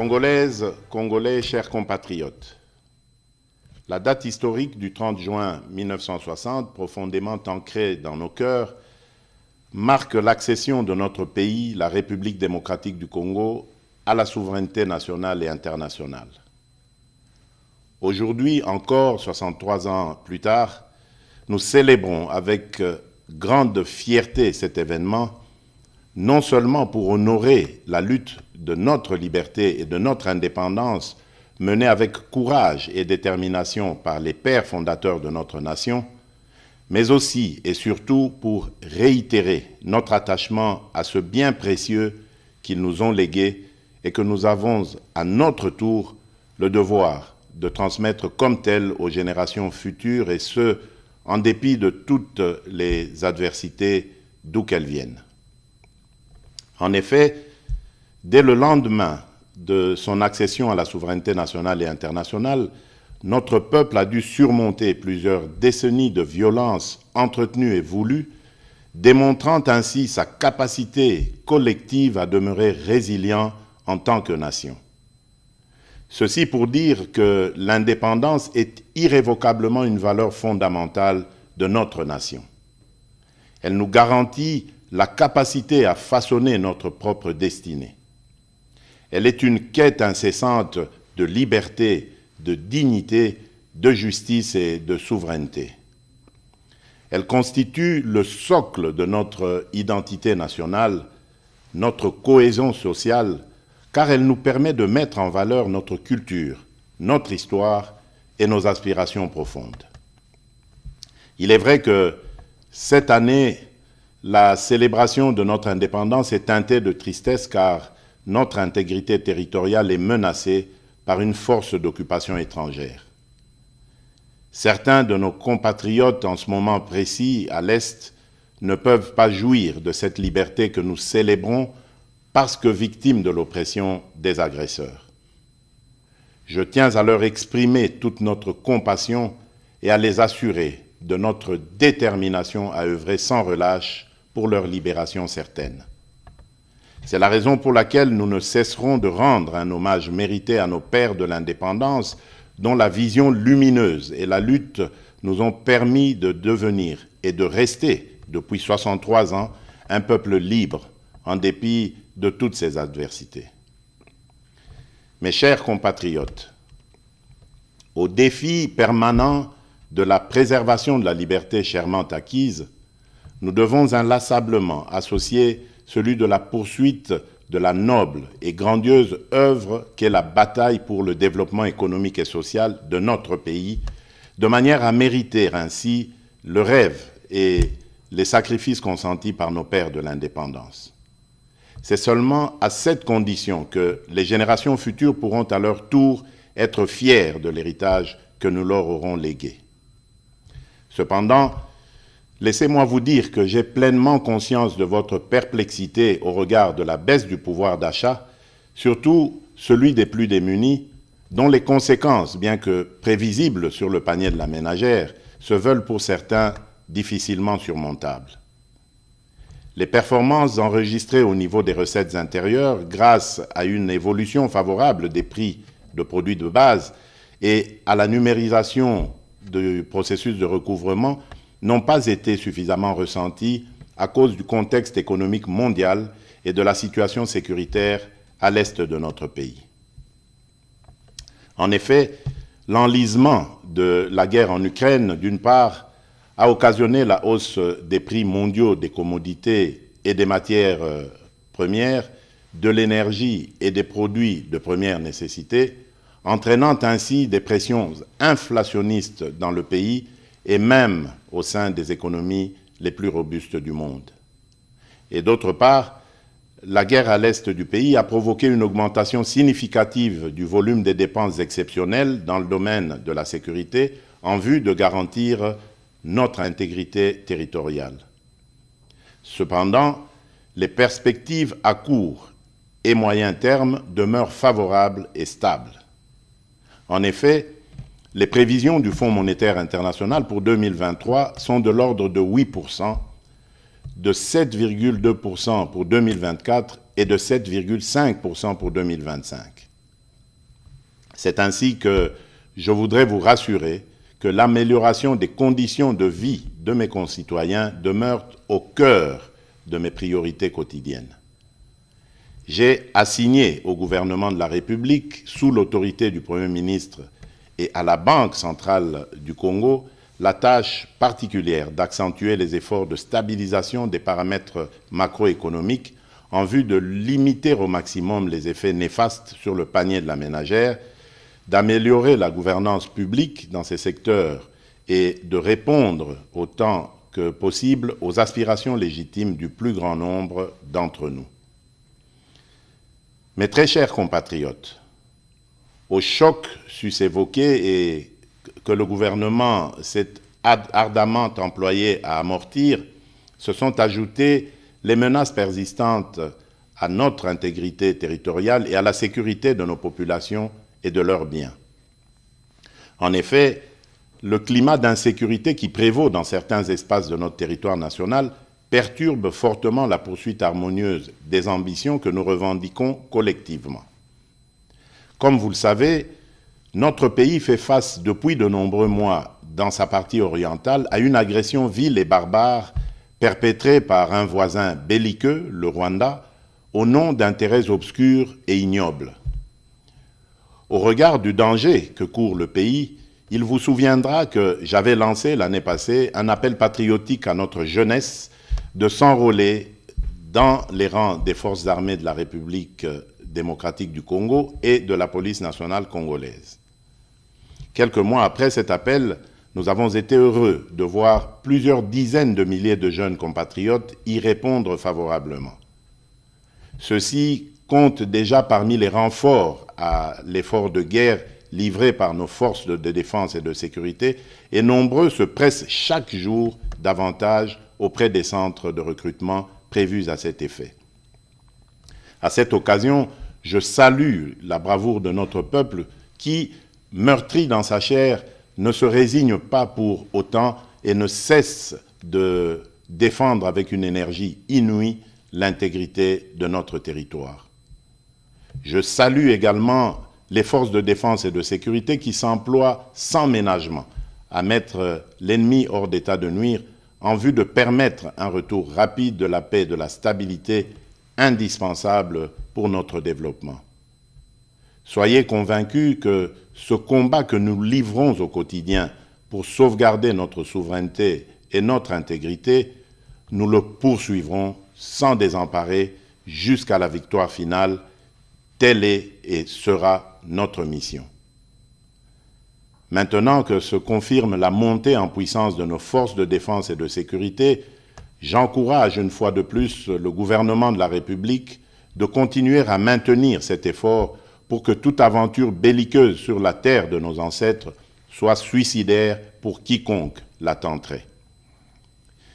Congolaises, Congolais, chers compatriotes, la date historique du 30 juin 1960, profondément ancrée dans nos cœurs, marque l'accession de notre pays, la République démocratique du Congo, à la souveraineté nationale et internationale. Aujourd'hui, encore 63 ans plus tard, nous célébrons avec grande fierté cet événement non seulement pour honorer la lutte de notre liberté et de notre indépendance menée avec courage et détermination par les pères fondateurs de notre nation, mais aussi et surtout pour réitérer notre attachement à ce bien précieux qu'ils nous ont légué et que nous avons à notre tour le devoir de transmettre comme tel aux générations futures et ce, en dépit de toutes les adversités d'où qu'elles viennent. En effet, dès le lendemain de son accession à la souveraineté nationale et internationale, notre peuple a dû surmonter plusieurs décennies de violences entretenues et voulues, démontrant ainsi sa capacité collective à demeurer résilient en tant que nation. Ceci pour dire que l'indépendance est irrévocablement une valeur fondamentale de notre nation. Elle nous garantit la capacité à façonner notre propre destinée. Elle est une quête incessante de liberté, de dignité, de justice et de souveraineté. Elle constitue le socle de notre identité nationale, notre cohésion sociale, car elle nous permet de mettre en valeur notre culture, notre histoire et nos aspirations profondes. Il est vrai que cette année la célébration de notre indépendance est teintée de tristesse car notre intégrité territoriale est menacée par une force d'occupation étrangère. Certains de nos compatriotes en ce moment précis à l'Est ne peuvent pas jouir de cette liberté que nous célébrons parce que victimes de l'oppression des agresseurs. Je tiens à leur exprimer toute notre compassion et à les assurer de notre détermination à œuvrer sans relâche pour leur libération certaine. C'est la raison pour laquelle nous ne cesserons de rendre un hommage mérité à nos pères de l'indépendance, dont la vision lumineuse et la lutte nous ont permis de devenir et de rester, depuis 63 ans, un peuple libre, en dépit de toutes ces adversités. Mes chers compatriotes, au défi permanent de la préservation de la liberté chèrement acquise, nous devons inlassablement associer celui de la poursuite de la noble et grandiose œuvre qu'est la bataille pour le développement économique et social de notre pays, de manière à mériter ainsi le rêve et les sacrifices consentis par nos pères de l'indépendance. C'est seulement à cette condition que les générations futures pourront à leur tour être fières de l'héritage que nous leur aurons légué. Cependant, Laissez-moi vous dire que j'ai pleinement conscience de votre perplexité au regard de la baisse du pouvoir d'achat, surtout celui des plus démunis, dont les conséquences, bien que prévisibles sur le panier de la ménagère, se veulent pour certains difficilement surmontables. Les performances enregistrées au niveau des recettes intérieures grâce à une évolution favorable des prix de produits de base et à la numérisation du processus de recouvrement n'ont pas été suffisamment ressentis à cause du contexte économique mondial et de la situation sécuritaire à l'est de notre pays. En effet, l'enlisement de la guerre en Ukraine, d'une part, a occasionné la hausse des prix mondiaux des commodités et des matières euh, premières, de l'énergie et des produits de première nécessité, entraînant ainsi des pressions inflationnistes dans le pays et même au sein des économies les plus robustes du monde. Et d'autre part, la guerre à l'est du pays a provoqué une augmentation significative du volume des dépenses exceptionnelles dans le domaine de la sécurité en vue de garantir notre intégrité territoriale. Cependant, les perspectives à court et moyen terme demeurent favorables et stables. En effet, les prévisions du Fonds monétaire international pour 2023 sont de l'ordre de 8%, de 7,2% pour 2024 et de 7,5% pour 2025. C'est ainsi que je voudrais vous rassurer que l'amélioration des conditions de vie de mes concitoyens demeure au cœur de mes priorités quotidiennes. J'ai assigné au gouvernement de la République, sous l'autorité du Premier ministre, et à la Banque centrale du Congo la tâche particulière d'accentuer les efforts de stabilisation des paramètres macroéconomiques en vue de limiter au maximum les effets néfastes sur le panier de la ménagère, d'améliorer la gouvernance publique dans ces secteurs et de répondre autant que possible aux aspirations légitimes du plus grand nombre d'entre nous. Mes très chers compatriotes, au choc évoqué et que le gouvernement s'est ardemment employé à amortir, se sont ajoutées les menaces persistantes à notre intégrité territoriale et à la sécurité de nos populations et de leurs biens. En effet, le climat d'insécurité qui prévaut dans certains espaces de notre territoire national perturbe fortement la poursuite harmonieuse des ambitions que nous revendiquons collectivement. Comme vous le savez, notre pays fait face depuis de nombreux mois, dans sa partie orientale, à une agression vile et barbare perpétrée par un voisin belliqueux, le Rwanda, au nom d'intérêts obscurs et ignobles. Au regard du danger que court le pays, il vous souviendra que j'avais lancé l'année passée un appel patriotique à notre jeunesse de s'enrôler dans les rangs des forces armées de la République démocratique du Congo et de la police nationale congolaise. Quelques mois après cet appel, nous avons été heureux de voir plusieurs dizaines de milliers de jeunes compatriotes y répondre favorablement. Ceux-ci comptent déjà parmi les renforts à l'effort de guerre livré par nos forces de défense et de sécurité, et nombreux se pressent chaque jour davantage auprès des centres de recrutement prévus à cet effet. À cette occasion, je salue la bravoure de notre peuple qui, meurtri dans sa chair, ne se résigne pas pour autant et ne cesse de défendre avec une énergie inouïe l'intégrité de notre territoire. Je salue également les forces de défense et de sécurité qui s'emploient sans ménagement à mettre l'ennemi hors d'état de nuire en vue de permettre un retour rapide de la paix et de la stabilité indispensable notre développement. Soyez convaincus que ce combat que nous livrons au quotidien pour sauvegarder notre souveraineté et notre intégrité, nous le poursuivrons sans désemparer jusqu'à la victoire finale. Telle est et sera notre mission. Maintenant que se confirme la montée en puissance de nos forces de défense et de sécurité, j'encourage une fois de plus le gouvernement de la République de continuer à maintenir cet effort pour que toute aventure belliqueuse sur la terre de nos ancêtres soit suicidaire pour quiconque la tenterait.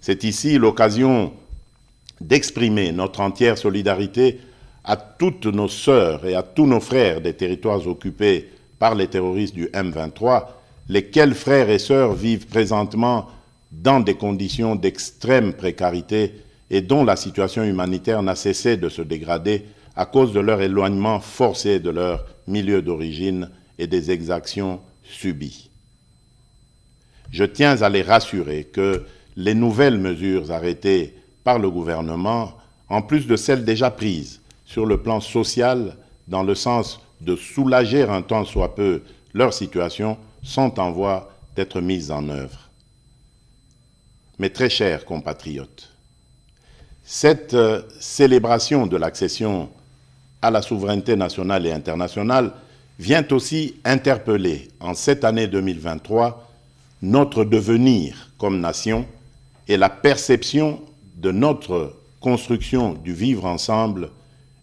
C'est ici l'occasion d'exprimer notre entière solidarité à toutes nos sœurs et à tous nos frères des territoires occupés par les terroristes du M23, lesquels frères et sœurs vivent présentement dans des conditions d'extrême précarité et dont la situation humanitaire n'a cessé de se dégrader à cause de leur éloignement forcé de leur milieu d'origine et des exactions subies. Je tiens à les rassurer que les nouvelles mesures arrêtées par le gouvernement, en plus de celles déjà prises sur le plan social dans le sens de soulager un temps soit peu leur situation, sont en voie d'être mises en œuvre. Mes très chers compatriotes, cette euh, célébration de l'accession à la souveraineté nationale et internationale vient aussi interpeller en cette année 2023 notre devenir comme nation et la perception de notre construction du vivre ensemble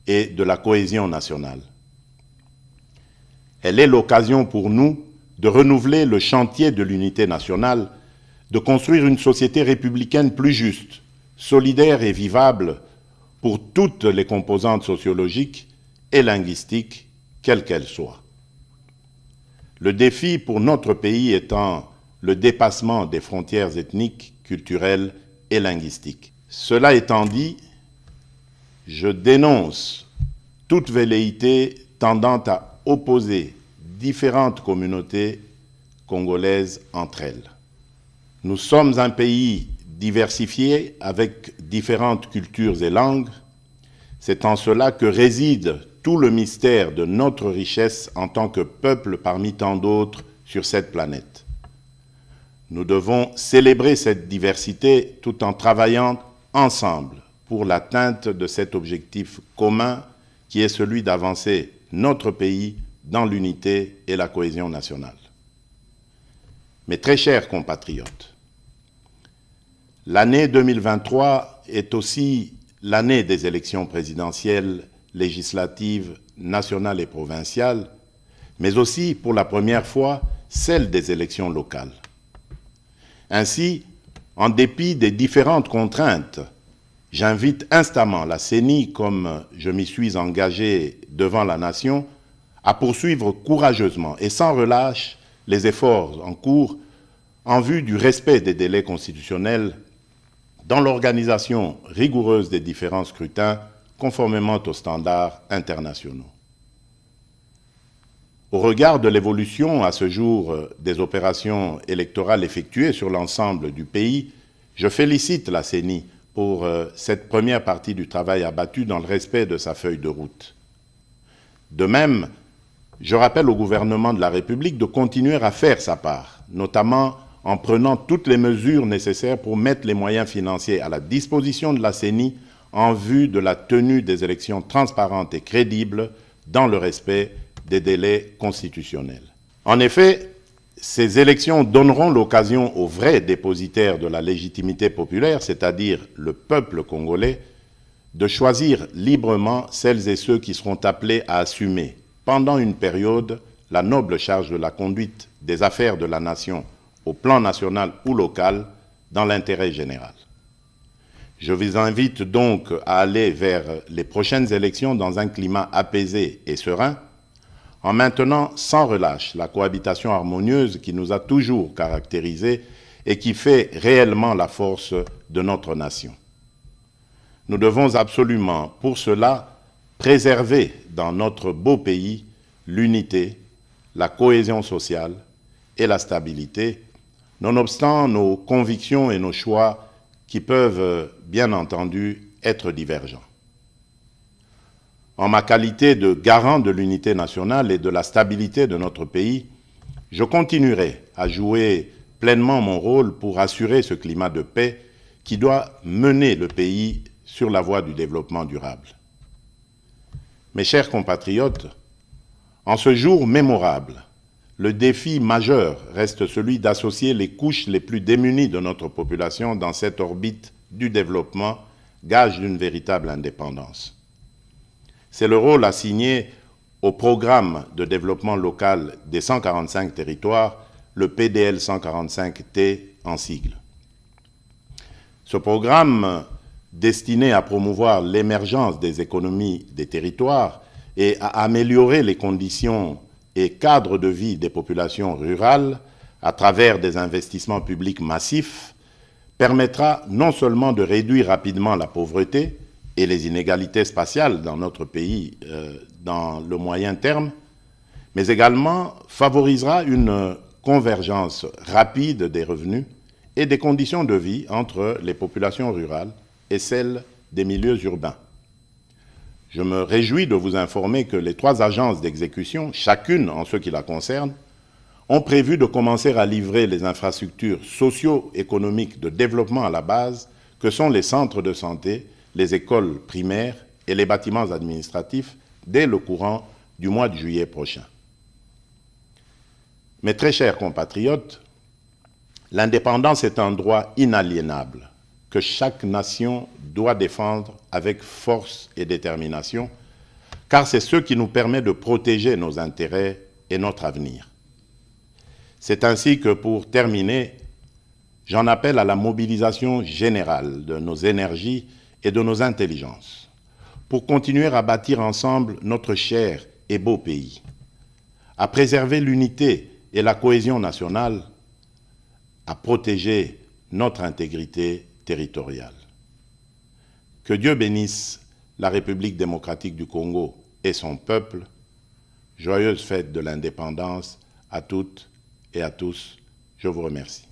et de la cohésion nationale. Elle est l'occasion pour nous de renouveler le chantier de l'unité nationale, de construire une société républicaine plus juste, solidaire et vivable pour toutes les composantes sociologiques et linguistiques, quelles qu'elles soient. Le défi pour notre pays étant le dépassement des frontières ethniques, culturelles et linguistiques. Cela étant dit, je dénonce toute velléité tendant à opposer différentes communautés congolaises entre elles. Nous sommes un pays Diversifié avec différentes cultures et langues, c'est en cela que réside tout le mystère de notre richesse en tant que peuple parmi tant d'autres sur cette planète. Nous devons célébrer cette diversité tout en travaillant ensemble pour l'atteinte de cet objectif commun qui est celui d'avancer notre pays dans l'unité et la cohésion nationale. Mes très chers compatriotes, L'année 2023 est aussi l'année des élections présidentielles, législatives, nationales et provinciales, mais aussi pour la première fois celle des élections locales. Ainsi, en dépit des différentes contraintes, j'invite instamment la CENI, comme je m'y suis engagé devant la nation, à poursuivre courageusement et sans relâche les efforts en cours en vue du respect des délais constitutionnels dans l'organisation rigoureuse des différents scrutins conformément aux standards internationaux. Au regard de l'évolution à ce jour euh, des opérations électorales effectuées sur l'ensemble du pays, je félicite la CENI pour euh, cette première partie du travail abattu dans le respect de sa feuille de route. De même, je rappelle au gouvernement de la République de continuer à faire sa part, notamment en prenant toutes les mesures nécessaires pour mettre les moyens financiers à la disposition de la CENI en vue de la tenue des élections transparentes et crédibles dans le respect des délais constitutionnels. En effet, ces élections donneront l'occasion aux vrais dépositaires de la légitimité populaire, c'est-à-dire le peuple congolais, de choisir librement celles et ceux qui seront appelés à assumer, pendant une période, la noble charge de la conduite des affaires de la nation au plan national ou local, dans l'intérêt général. Je vous invite donc à aller vers les prochaines élections dans un climat apaisé et serein, en maintenant sans relâche la cohabitation harmonieuse qui nous a toujours caractérisés et qui fait réellement la force de notre nation. Nous devons absolument, pour cela, préserver dans notre beau pays l'unité, la cohésion sociale et la stabilité, nonobstant nos convictions et nos choix qui peuvent, euh, bien entendu, être divergents. En ma qualité de garant de l'unité nationale et de la stabilité de notre pays, je continuerai à jouer pleinement mon rôle pour assurer ce climat de paix qui doit mener le pays sur la voie du développement durable. Mes chers compatriotes, en ce jour mémorable, le défi majeur reste celui d'associer les couches les plus démunies de notre population dans cette orbite du développement, gage d'une véritable indépendance. C'est le rôle assigné au programme de développement local des 145 territoires, le PDL 145T en sigle. Ce programme, destiné à promouvoir l'émergence des économies des territoires et à améliorer les conditions et cadre de vie des populations rurales à travers des investissements publics massifs permettra non seulement de réduire rapidement la pauvreté et les inégalités spatiales dans notre pays euh, dans le moyen terme, mais également favorisera une convergence rapide des revenus et des conditions de vie entre les populations rurales et celles des milieux urbains. Je me réjouis de vous informer que les trois agences d'exécution, chacune en ce qui la concerne, ont prévu de commencer à livrer les infrastructures socio-économiques de développement à la base que sont les centres de santé, les écoles primaires et les bâtiments administratifs dès le courant du mois de juillet prochain. Mes très chers compatriotes, l'indépendance est un droit inaliénable que chaque nation doit défendre avec force et détermination, car c'est ce qui nous permet de protéger nos intérêts et notre avenir. C'est ainsi que, pour terminer, j'en appelle à la mobilisation générale de nos énergies et de nos intelligences pour continuer à bâtir ensemble notre cher et beau pays, à préserver l'unité et la cohésion nationale, à protéger notre intégrité Territorial. Que Dieu bénisse la République démocratique du Congo et son peuple. Joyeuse fête de l'indépendance à toutes et à tous. Je vous remercie.